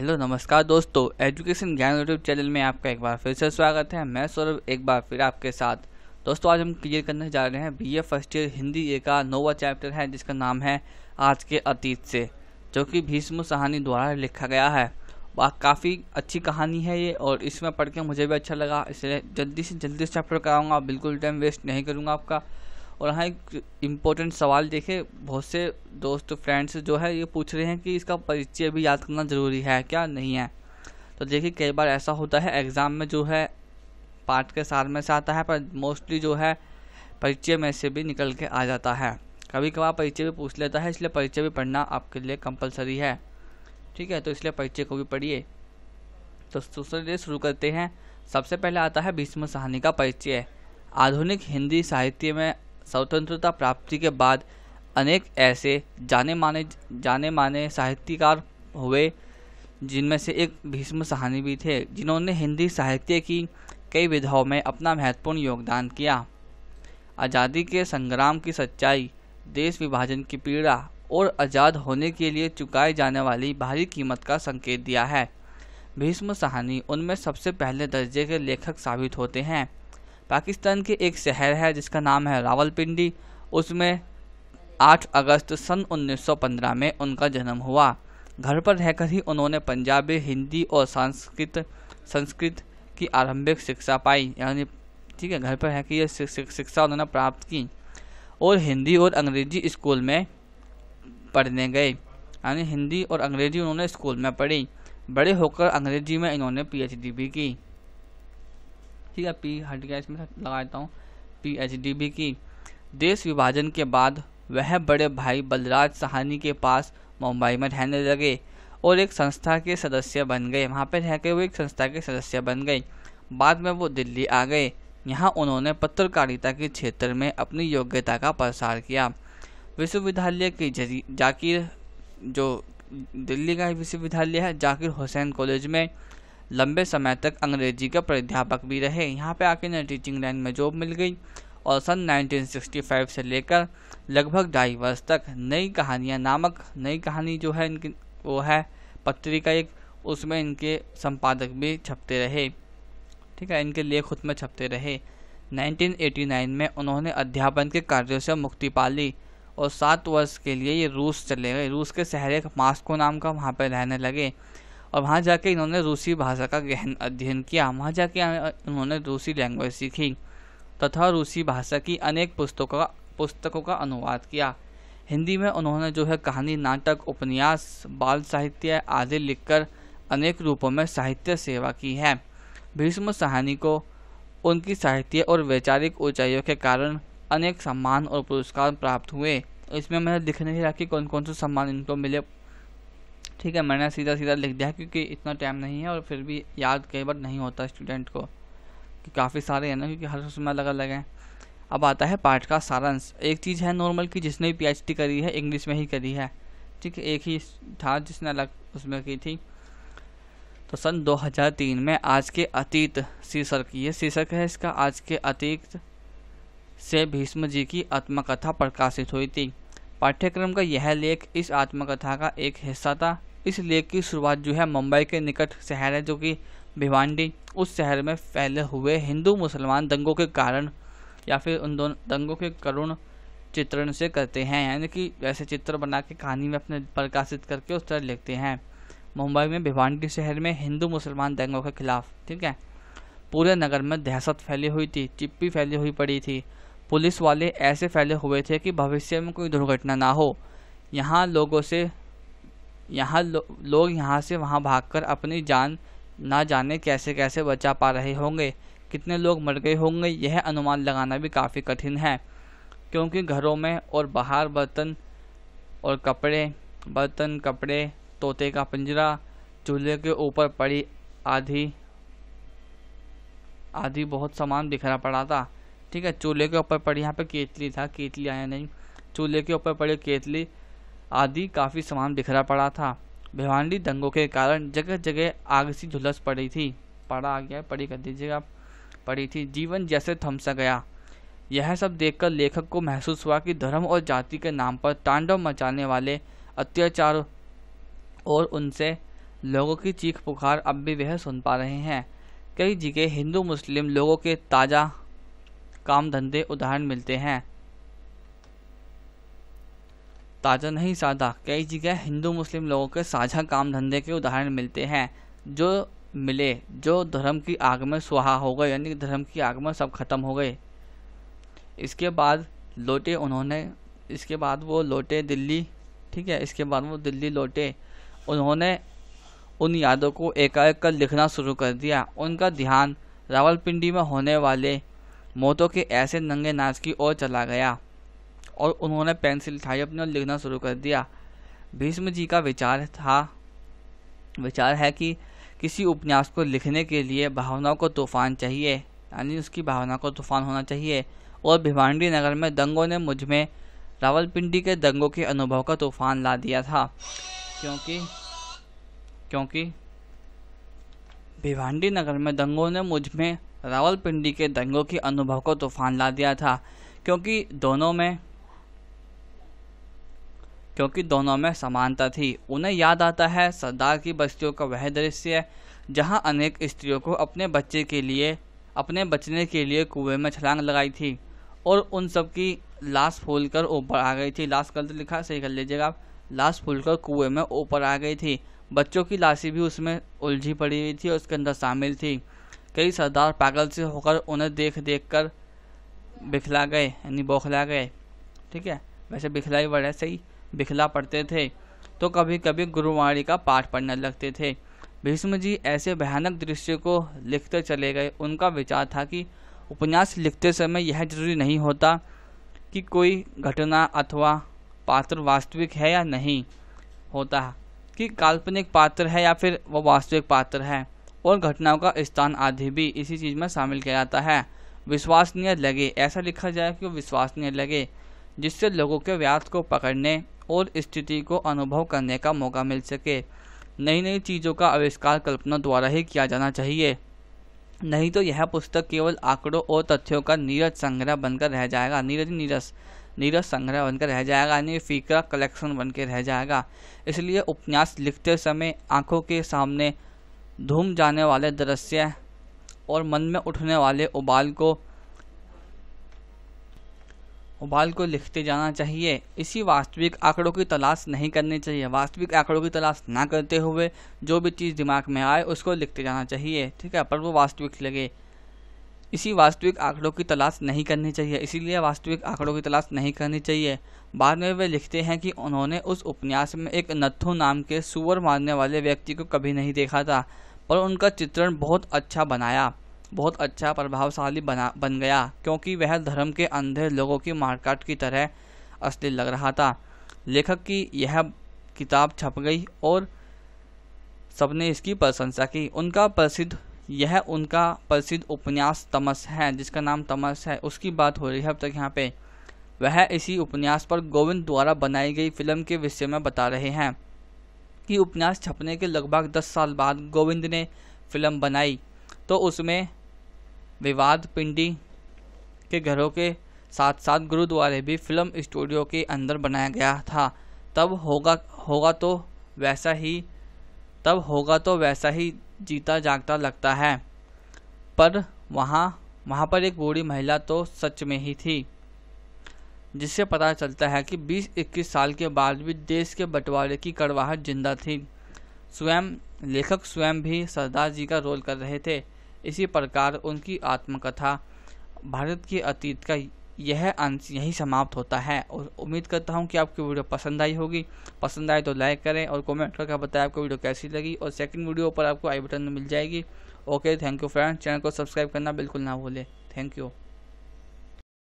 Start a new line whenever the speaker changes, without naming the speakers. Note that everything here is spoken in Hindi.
हेलो नमस्कार दोस्तों एजुकेशन ज्ञान यूट्यूब चैनल में आपका एक बार फिर से स्वागत है मैं सौरभ एक बार फिर आपके साथ दोस्तों आज हम क्लियर करने जा रहे हैं BA first year Hindi A का नोवा चैप्टर है जिसका नाम है आज के अतीत से जो कि भीष्म सहानी द्वारा लिखा गया है वह काफ़ी अच्छी कहानी है ये और इसमें पढ़ के मुझे भी अच्छा लगा इसलिए जल्दी से जल्दी इस चैप्टर कराऊँगा बिल्कुल टाइम वेस्ट नहीं करूँगा आपका और हाँ एक इम्पोर्टेंट सवाल देखे बहुत से दोस्त फ्रेंड्स जो है ये पूछ रहे हैं कि इसका परिचय भी याद करना ज़रूरी है क्या नहीं है तो देखिए कई बार ऐसा होता है एग्ज़ाम में जो है पार्ट के साथ में से आता है पर मोस्टली जो है परिचय में से भी निकल के आ जाता है कभी कभार परिचय भी पूछ लेता है इसलिए परिचय भी पढ़ना आपके लिए कंपलसरी है ठीक है तो इसलिए परिचय को भी पढ़िए तो चलिए शुरू करते हैं सबसे पहले आता है भीष्म साहनी का परिचय आधुनिक हिंदी साहित्य में स्वतंत्रता प्राप्ति के बाद अनेक ऐसे जाने माने जाने माने साहित्यकार हुए जिनमें से एक भीष्म सहानी भी थे जिन्होंने हिंदी साहित्य की कई विधाओं में अपना महत्वपूर्ण योगदान किया आज़ादी के संग्राम की सच्चाई देश विभाजन की पीड़ा और आज़ाद होने के लिए चुकाए जाने वाली भारी कीमत का संकेत दिया है भीष्म सहानी उनमें सबसे पहले दर्जे के लेखक साबित होते हैं पाकिस्तान के एक शहर है जिसका नाम है रावलपिंडी उसमें 8 अगस्त सन 1915 में उनका जन्म हुआ घर पर रहकर ही उन्होंने पंजाबी हिंदी और संस्कृत संस्कृत की आरंभिक शिक्षा पाई यानी ठीक है घर पर कि यह शिक्षा उन्होंने प्राप्त की और हिंदी और अंग्रेजी स्कूल में पढ़ने गए यानी हिंदी और अंग्रेजी उन्होंने स्कूल में पढ़ी बड़े होकर अंग्रेजी में इन्होंने पीएचडी भी की ठीक है पी हट गया इसमें लगा देता हूँ पी एच डी बी की देश विभाजन के बाद वह बड़े भाई बलराज सहानी के पास मुंबई में रहने लगे और एक संस्था के सदस्य बन गए वहाँ पर रह के वो एक संस्था के सदस्य बन गए बाद में वो दिल्ली आ गए यहाँ उन्होंने पत्रकारिता के क्षेत्र में अपनी योग्यता का प्रसार किया विश्वविद्यालय के जाकिर जो दिल्ली का विश्वविद्यालय है जाकिर हुसैन कॉलेज में लंबे समय तक अंग्रेजी के प्राध्यापक भी रहे यहाँ पे आके इन्हें टीचिंग लाइन में जॉब मिल गई और सन 1965 से लेकर लगभग ढाई वर्ष तक नई कहानियाँ नामक नई कहानी जो है इनकी वो है पत्रिका एक उसमें इनके संपादक भी छपते रहे ठीक है इनके लेख में छपते रहे 1989 में उन्होंने अध्यापन के कार्यों से मुक्ति पा ली और सात वर्ष के लिए ये रूस चले गए रूस के शहर एक मास्को नाम का वहाँ पर रहने लगे और वहाँ जाके इन्होंने रूसी भाषा का गहन अध्ययन किया वहाँ जाके इन्होंने रूसी लैंग्वेज सीखी तथा रूसी भाषा की अनेक पुस्तकों का पुस्तकों का अनुवाद किया हिंदी में उन्होंने जो है कहानी नाटक उपन्यास बाल साहित्य आदि लिखकर अनेक रूपों में साहित्य सेवा की है भीष्म सहानी को उनकी साहित्य और वैचारिक ऊंचाइयों के कारण अनेक सम्मान और पुरस्कार प्राप्त हुए इसमें मैंने लिख नहीं रहा कि कौन कौन से सम्मान इनको मिले ठीक है मैंने सीधा सीधा लिख दिया क्योंकि इतना टाइम नहीं है और फिर भी याद कई बार नहीं होता स्टूडेंट को कि काफ़ी सारे हैं ना क्योंकि हर उसमें अलग अलग हैं अब आता है पाठ का सारांश एक चीज़ है नॉर्मल की जिसने भी पी करी है इंग्लिश में ही करी है ठीक है एक ही था जिसने अलग उसमें की थी तो सन 2003 में आज के अतीत शीर्षक ये शीर्षक है इसका आज के अतीत से भीष्म जी की आत्मकथा प्रकाशित हुई थी पाठ्यक्रम का यह लेख इस आत्मकथा का एक हिस्सा था इस लेक की शुरुआत जो है मुंबई के निकट शहर है जो कि भिवानी उस शहर में फैले हुए हिंदू मुसलमान दंगों के कारण या फिर उन दोनों दंगों के करुण चित्रण से करते हैं यानी कि वैसे चित्र बना के कहानी में अपने प्रकाशित करके उस तरह लिखते हैं मुंबई में भिवानी शहर में हिंदू मुसलमान दंगों के खिलाफ ठीक है पूरे नगर में दहशत फैली हुई थी चिप्पी फैली हुई पड़ी थी पुलिस वाले ऐसे फैले हुए थे कि भविष्य में कोई दुर्घटना ना हो यहाँ लोगों से यहाँ लो, लोग यहाँ से वहाँ भागकर अपनी जान ना जाने कैसे कैसे बचा पा रहे होंगे कितने लोग मर गए होंगे यह अनुमान लगाना भी काफ़ी कठिन है क्योंकि घरों में और बाहर बर्तन और कपड़े बर्तन कपड़े तोते का पिंजरा चूल्हे के ऊपर पड़ी आधी आधी बहुत सामान बिखरा पड़ा था ठीक है चूल्हे के ऊपर पड़ी यहाँ पे केतली था केतली आया नहीं चूल्हे के ऊपर पड़ी केतली आदि काफ़ी सामान बिखरा पड़ा था भिवानी दंगों के कारण जगह जगह आग सी झुलस पड़ी थी पड़ा आ गया पड़ी कर दीजिएगा आप पड़ी थी जीवन जैसे थमसा गया यह सब देखकर लेखक को महसूस हुआ कि धर्म और जाति के नाम पर तांडव मचाने वाले अत्याचार और उनसे लोगों की चीख पुकार अब भी वह सुन पा रहे हैं कई जगह हिंदू मुस्लिम लोगों के ताज़ा काम धंधे उदाहरण मिलते हैं ताजा नहीं साधा कई जगह हिंदू मुस्लिम लोगों के साझा काम धंधे के उदाहरण मिलते हैं जो मिले जो धर्म की आग में सुहा हो गए यानी धर्म की आग में सब खत्म हो गए इसके बाद लौटे उन्होंने इसके बाद वो लौटे दिल्ली ठीक है इसके बाद वो दिल्ली लौटे उन्होंने उन यादों को एकाएक कर लिखना शुरू कर दिया उनका ध्यान रावलपिंडी में होने वाले मौतों के ऐसे नंगे नाच की ओर चला गया और उन्होंने पेंसिल उठाई अपने और लिखना शुरू कर दिया भीष्म जी का विचार था विचार है कि किसी उपन्यास को लिखने के लिए भावनाओं को तूफान चाहिए यानी उसकी भावना को तूफान होना चाहिए और भिवांडी नगर में दंगों ने मुझ में रावलपिंडी के दंगों के अनुभव का तूफान ला दिया था क्योंकि क्योंकि भिवांडी नगर में दंगों ने मुझ में रावलपिंडी के दंगों के अनुभव को तूफान ला दिया था क्योंकि दोनों में क्योंकि दोनों में समानता थी उन्हें याद आता है सरदार की बस्तियों का वह दृश्य जहां अनेक स्त्रियों को अपने बच्चे के लिए अपने बचने के लिए कुएं में छलांग लगाई थी और उन सब की लाश फूल कर ऊपर आ गई थी लाश गलत लिखा सही कर लीजिएगा आप लाश फूल कर कुएँ में ऊपर आ गई थी बच्चों की लाशें भी उसमें उलझी पड़ी हुई थी और उसके अंदर शामिल थी कई सरदार पागल से होकर उन्हें देख देख कर बिखला गए यानी बौखला गए ठीक है वैसे बिखला ही सही बिखला पड़ते थे तो कभी कभी गुरुवाणी का पाठ पढ़ने लगते थे भीष्म जी ऐसे भयानक दृश्य को लिखते चले गए उनका विचार था कि उपन्यास लिखते समय यह जरूरी नहीं होता कि कोई घटना अथवा पात्र वास्तविक है या नहीं होता कि काल्पनिक पात्र है या फिर वह वास्तविक पात्र है और घटनाओं का स्थान आदि भी इसी चीज़ में शामिल किया जाता है विश्वसनीय लगे ऐसा लिखा जाए कि विश्वसनीय लगे जिससे लोगों के व्यास को पकड़ने और स्थिति को अनुभव करने का मौका मिल सके नई नई चीज़ों का आविष्कार कल्पना द्वारा ही किया जाना चाहिए नहीं तो यह पुस्तक केवल आंकड़ों और तथ्यों का नीरज संग्रह बनकर रह जाएगा नीरज नीरज नीरज संग्रह बनकर रह जाएगा यानी फीका कलेक्शन बनकर रह जाएगा इसलिए उपन्यास लिखते समय आंखों के सामने धूम जाने वाले दृश्य और मन में उठने वाले उबाल को उबाल को लिखते जाना चाहिए इसी वास्तविक आंकड़ों की तलाश नहीं करनी चाहिए वास्तविक आंकड़ों की तलाश ना करते हुए जो भी चीज़ दिमाग में आए उसको लिखते जाना चाहिए ठीक है पर वो वास्तविक लगे इसी वास्तविक आंकड़ों की तलाश नहीं करनी चाहिए इसीलिए वास्तविक आंकड़ों की तलाश नहीं करनी चाहिए बाद में वे लिखते हैं कि उन्होंने उस उपन्यास में एक नत्थु नाम के सुअर मारने वाले व्यक्ति को कभी नहीं देखा था पर उनका चित्रण बहुत अच्छा बनाया बहुत अच्छा प्रभावशाली बना बन गया क्योंकि वह धर्म के अंधे लोगों की मारकाट की तरह असली लग रहा था लेखक की यह किताब छप गई और सबने इसकी प्रशंसा की उनका प्रसिद्ध यह उनका प्रसिद्ध उपन्यास तमस है जिसका नाम तमस है उसकी बात हो रही है अब तक यहाँ पे वह इसी उपन्यास पर गोविंद द्वारा बनाई गई फिल्म के विषय में बता रहे हैं कि उपन्यास छपने के लगभग दस साल बाद गोविंद ने फिल्म बनाई तो उसमें विवाद पिंडी के घरों के साथ साथ गुरुद्वारे भी फिल्म स्टूडियो के अंदर बनाया गया था तब होगा होगा तो वैसा ही तब होगा तो वैसा ही जीता जागता लगता है पर वहाँ वहाँ पर एक बूढ़ी महिला तो सच में ही थी जिससे पता चलता है कि 20-21 साल के बाद भी देश के बंटवारे की कड़वाहट जिंदा थी स्वयं लेखक स्वयं भी सरदार जी का रोल कर रहे थे इसी प्रकार उनकी आत्मकथा भारत के अतीत का यह अंश यही समाप्त होता है और उम्मीद करता हूँ कि आपकी वीडियो पसंद आई होगी पसंद आए तो लाइक करें और कमेंट करके बताएं आपको वीडियो कैसी लगी और सेकंड वीडियो पर आपको आई बटन मिल जाएगी okay thank you friends channel को सब्सक्राइब करना बिल्कुल ना भूलें थैंक यू